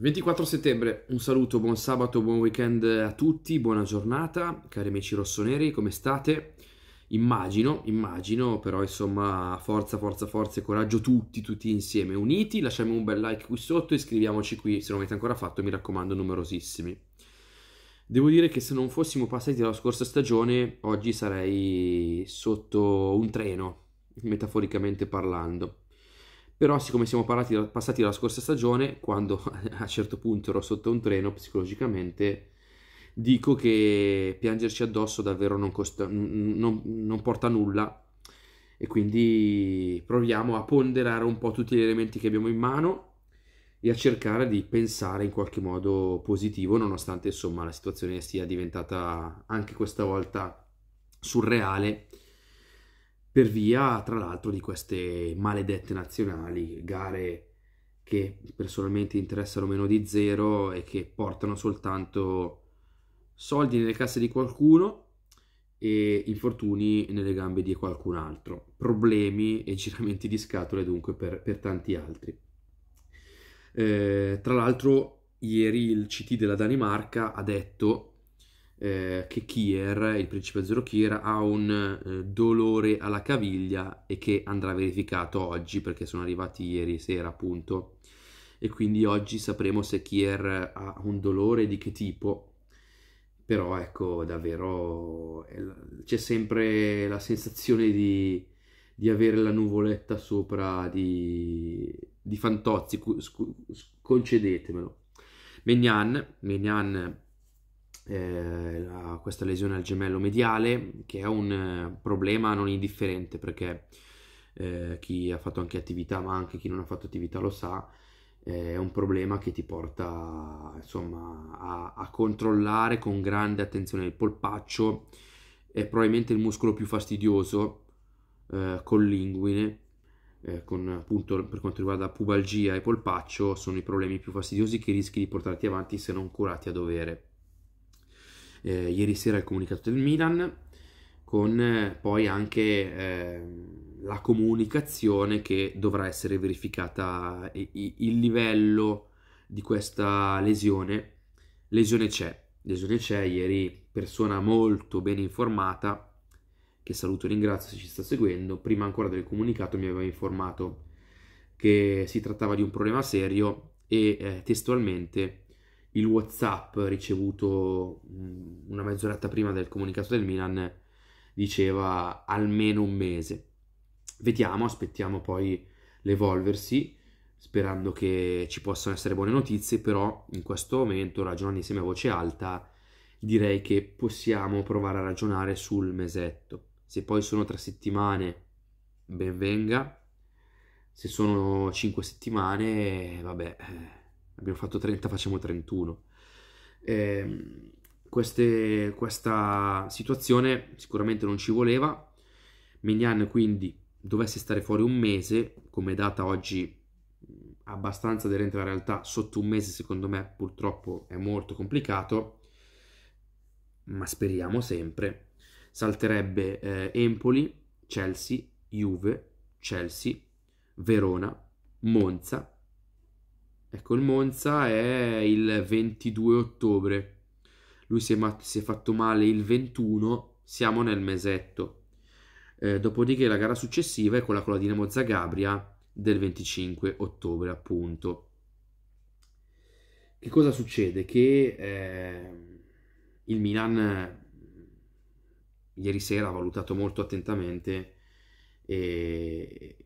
24 settembre, un saluto, buon sabato, buon weekend a tutti, buona giornata, cari amici rossoneri, come state? Immagino, immagino, però insomma, forza, forza, forza e coraggio tutti, tutti insieme, uniti, lasciamo un bel like qui sotto, iscriviamoci qui, se non avete ancora fatto, mi raccomando, numerosissimi. Devo dire che se non fossimo passati dalla scorsa stagione, oggi sarei sotto un treno, metaforicamente parlando. Però siccome siamo parati, passati dalla scorsa stagione, quando a un certo punto ero sotto un treno psicologicamente, dico che piangerci addosso davvero non, costa, non, non porta a nulla e quindi proviamo a ponderare un po' tutti gli elementi che abbiamo in mano e a cercare di pensare in qualche modo positivo nonostante insomma la situazione sia diventata anche questa volta surreale per via, tra l'altro, di queste maledette nazionali, gare che personalmente interessano meno di zero e che portano soltanto soldi nelle casse di qualcuno e infortuni nelle gambe di qualcun altro, problemi e giramenti di scatole dunque per, per tanti altri. Eh, tra l'altro ieri il CT della Danimarca ha detto eh, che Kier, il principe Zero Kier, ha un eh, dolore alla caviglia e che andrà verificato oggi perché sono arrivati ieri sera appunto e quindi oggi sapremo se Kier ha un dolore di che tipo però ecco davvero c'è sempre la sensazione di, di avere la nuvoletta sopra di, di fantozzi, concedetemelo. Menian, Menian eh, a questa lesione al gemello mediale che è un eh, problema non indifferente perché eh, chi ha fatto anche attività ma anche chi non ha fatto attività lo sa eh, è un problema che ti porta insomma a, a controllare con grande attenzione il polpaccio è probabilmente il muscolo più fastidioso eh, con l'inguine eh, con appunto per quanto riguarda pubalgia e polpaccio sono i problemi più fastidiosi che rischi di portarti avanti se non curati a dovere eh, ieri sera il comunicato del Milan, con eh, poi anche eh, la comunicazione che dovrà essere verificata il livello di questa lesione. Lesione c'è, lesione c'è, ieri persona molto ben informata, che saluto e ringrazio se ci sta seguendo, prima ancora del comunicato mi aveva informato che si trattava di un problema serio e eh, testualmente il WhatsApp ricevuto mezz'oretta prima del comunicato del Milan diceva almeno un mese. Vediamo, aspettiamo poi l'evolversi, sperando che ci possano essere buone notizie, però in questo momento, ragionando insieme a voce alta, direi che possiamo provare a ragionare sul mesetto. Se poi sono tre settimane, ben venga. Se sono cinque settimane, vabbè, eh, abbiamo fatto 30, facciamo 31. Ehm queste, questa situazione sicuramente non ci voleva. Mignan quindi dovesse stare fuori un mese, come data oggi mm, abbastanza aderente alla realtà, sotto un mese secondo me purtroppo è molto complicato, ma speriamo sempre. Salterebbe eh, Empoli, Chelsea, Juve, Chelsea, Verona, Monza. Ecco, il Monza è il 22 ottobre lui si è, mat- si è fatto male il 21, siamo nel mesetto. Eh, dopodiché la gara successiva è quella con la Dinamo Zagabria del 25 ottobre, appunto. Che cosa succede? Che eh, il Milan ieri sera ha valutato molto attentamente e,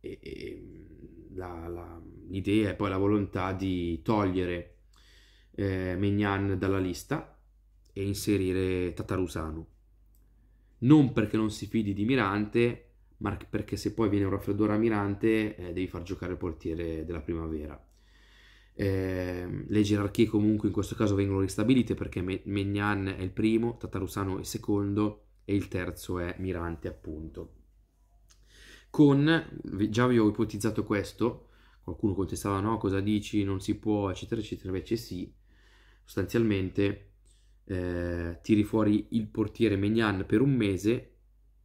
e, e la, la, l'idea e poi la volontà di togliere eh, Mignan dalla lista e inserire Tatarusano. Non perché non si fidi di Mirante, ma perché se poi viene un raffreddore a Mirante eh, devi far giocare il portiere della primavera. Eh, le gerarchie comunque in questo caso vengono ristabilite perché Me- è il primo, Tatarusano è il secondo e il terzo è Mirante appunto. Con, già vi ho ipotizzato questo, qualcuno contestava no, cosa dici, non si può, eccetera, eccetera, invece sì, sostanzialmente eh, tiri fuori il portiere Megnan per un mese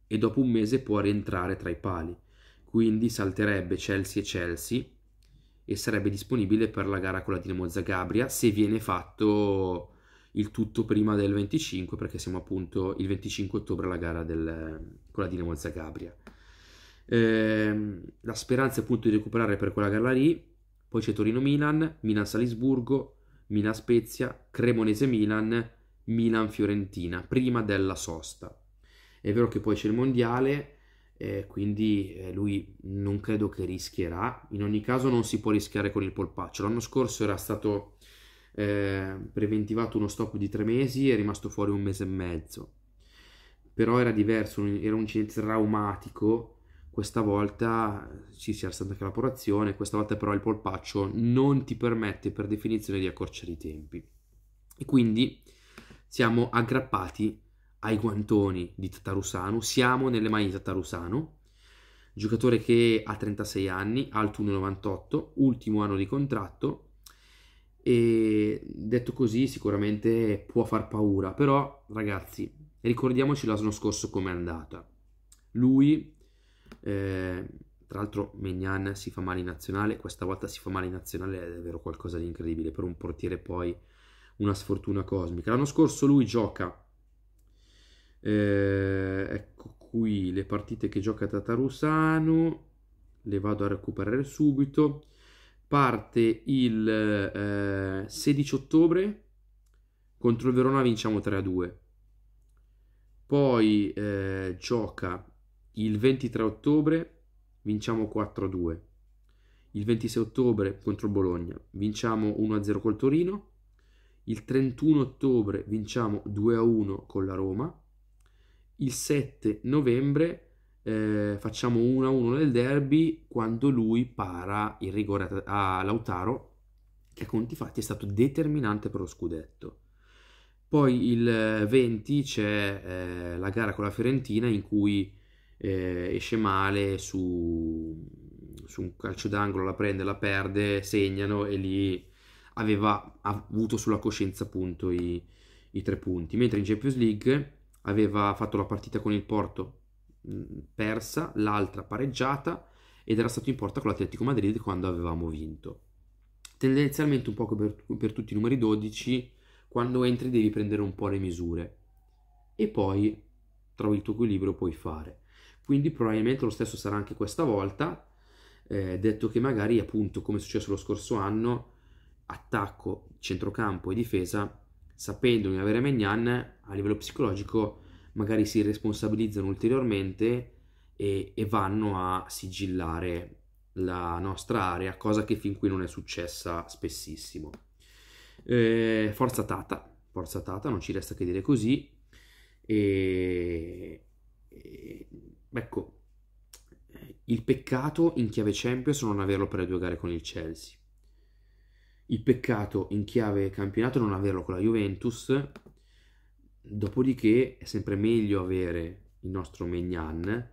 e dopo un mese può rientrare tra i pali. Quindi salterebbe Chelsea e Chelsea e sarebbe disponibile per la gara con la Dinamo Zagabria se viene fatto il tutto prima del 25 perché siamo appunto il 25 ottobre alla gara del, con la Dinamo Zagabria. Eh, la speranza è appunto di recuperare per quella gara lì, poi c'è Torino-Milan, Milan-Salisburgo, Milan-Spezia, Cremonese-Milan Milan-Fiorentina, prima della sosta. È vero che poi c'è il mondiale, eh, quindi eh, lui non credo che rischierà. In ogni caso non si può rischiare con il polpaccio. L'anno scorso era stato eh, preventivato uno stop di tre mesi e è rimasto fuori un mese e mezzo. Però era diverso, era un incidente traumatico. Questa volta ci c'era stata anche la porazione, questa volta però il polpaccio non ti permette per definizione di accorciare i tempi. E quindi siamo aggrappati ai guantoni di Tatarusano, siamo nelle mani di Tatarusano, giocatore che ha 36 anni, alto 1,98, ultimo anno di contratto e detto così sicuramente può far paura, però ragazzi ricordiamoci l'anno scorso come è andata. Lui, eh, tra l'altro Mignan si fa male in nazionale, questa volta si fa male in nazionale, è davvero qualcosa di incredibile per un portiere poi una sfortuna cosmica. L'anno scorso lui gioca, eh, ecco qui le partite che gioca Tatarusano, le vado a recuperare subito. Parte il eh, 16 ottobre contro il Verona vinciamo 3 a 2. Poi eh, gioca il 23 ottobre, vinciamo 4 a 2. Il 26 ottobre contro Bologna, vinciamo 1 a 0 col Torino. Il 31 ottobre vinciamo 2-1 a con la Roma. Il 7 novembre eh, facciamo 1-1 a nel derby quando lui para il rigore a Lautaro, che a conti fatti è stato determinante per lo scudetto. Poi il 20 eh, c'è eh, la gara con la Fiorentina in cui eh, esce male su, su, un calcio d'angolo, la prende, la perde, segnano e lì aveva avuto sulla coscienza appunto i, i tre punti, mentre in Champions League aveva fatto la partita con il Porto persa, l'altra pareggiata ed era stato in porta con l'Atletico Madrid quando avevamo vinto. Tendenzialmente un po' per, per tutti i numeri 12, quando entri devi prendere un po' le misure e poi trovi il tuo equilibrio, puoi fare. Quindi probabilmente lo stesso sarà anche questa volta, eh, detto che magari appunto come è successo lo scorso anno attacco, centrocampo e difesa, sapendo di avere Megnan, a livello psicologico magari si responsabilizzano ulteriormente e, e vanno a sigillare la nostra area, cosa che fin qui non è successa spessissimo. Eh, forza Tata, forza Tata, non ci resta che dire così. E, e, ecco, il peccato in chiave Champions non averlo per le due gare con il Chelsea il peccato in chiave campionato non averlo con la Juventus, dopodiché è sempre meglio avere il nostro Mignan,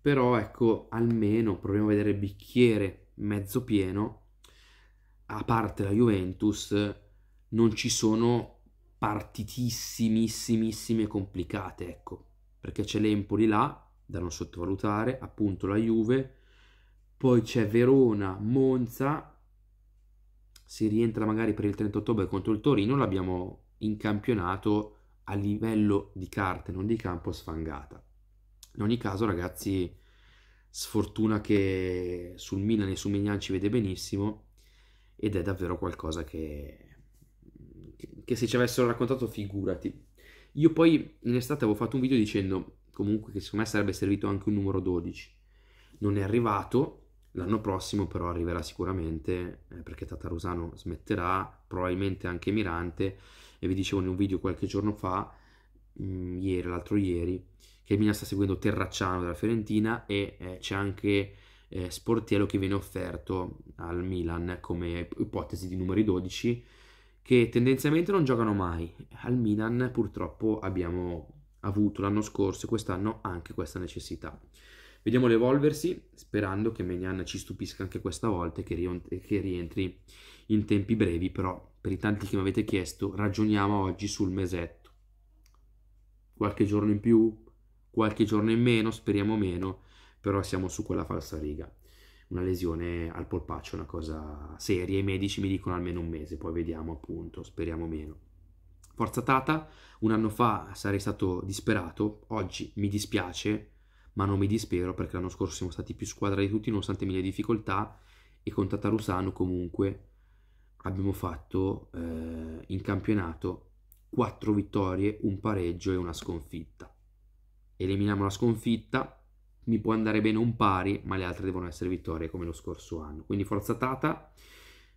però ecco almeno proviamo a vedere il bicchiere mezzo pieno, a parte la Juventus non ci sono partitissimissime complicate, ecco, perché c'è l'Empoli là, da non sottovalutare, appunto la Juve, poi c'è Verona, Monza, si rientra magari per il 30 ottobre contro il Torino, l'abbiamo in campionato a livello di carte, non di campo, sfangata. In ogni caso, ragazzi, sfortuna che sul Milan e su Mignan ci vede benissimo ed è davvero qualcosa che, che se ci avessero raccontato, figurati. Io poi in estate avevo fatto un video dicendo comunque che secondo me sarebbe servito anche un numero 12. Non è arrivato, L'anno prossimo però arriverà sicuramente eh, perché Tatarusano smetterà, probabilmente anche Mirante e vi dicevo in un video qualche giorno fa, mh, mm, ieri, l'altro ieri, che il Milan sta seguendo Terracciano della Fiorentina e eh, c'è anche eh, Sportiello che viene offerto al Milan come ipotesi di numeri 12 che tendenzialmente non giocano mai. Al Milan purtroppo abbiamo avuto l'anno scorso e quest'anno anche questa necessità. Vediamo l'evolversi, sperando che Menian ci stupisca anche questa volta e che rientri in tempi brevi, però per i tanti che mi avete chiesto, ragioniamo oggi sul mesetto. Qualche giorno in più, qualche giorno in meno, speriamo meno, però siamo su quella falsa riga. Una lesione al polpaccio è una cosa seria, i medici mi dicono almeno un mese, poi vediamo appunto, speriamo meno. Forza Tata, un anno fa sarei stato disperato, oggi mi dispiace, ma non mi dispero perché l'anno scorso siamo stati più squadra di tutti nonostante mille difficoltà e con Tatarusano comunque abbiamo fatto eh, in campionato 4 vittorie, un pareggio e una sconfitta. Eliminiamo la sconfitta, mi può andare bene un pari, ma le altre devono essere vittorie come lo scorso anno. Quindi forza Tata,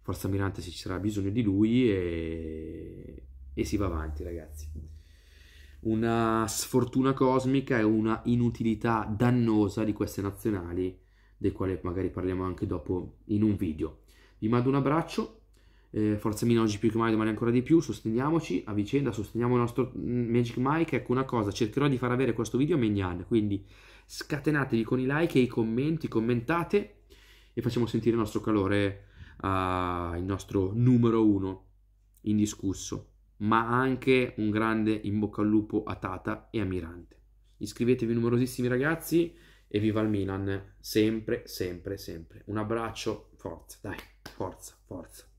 forza Mirante se ci sarà bisogno di lui e, e si va avanti ragazzi una sfortuna cosmica e una inutilità dannosa di queste nazionali, dei quali magari parliamo anche dopo in un video. Vi mando un abbraccio, eh, forza Mina oggi più che mai, domani ancora di più, sosteniamoci a vicenda, sosteniamo il nostro mm, Magic Mike, ecco una cosa, cercherò di far avere questo video a Mignan, quindi scatenatevi con i like e i commenti, commentate e facciamo sentire il nostro calore, al ah, nostro numero uno indiscusso ma anche un grande in bocca al lupo a Tata e a Mirante. Iscrivetevi numerosissimi ragazzi e viva il Milan, sempre, sempre, sempre. Un abbraccio, forza, dai, forza, forza.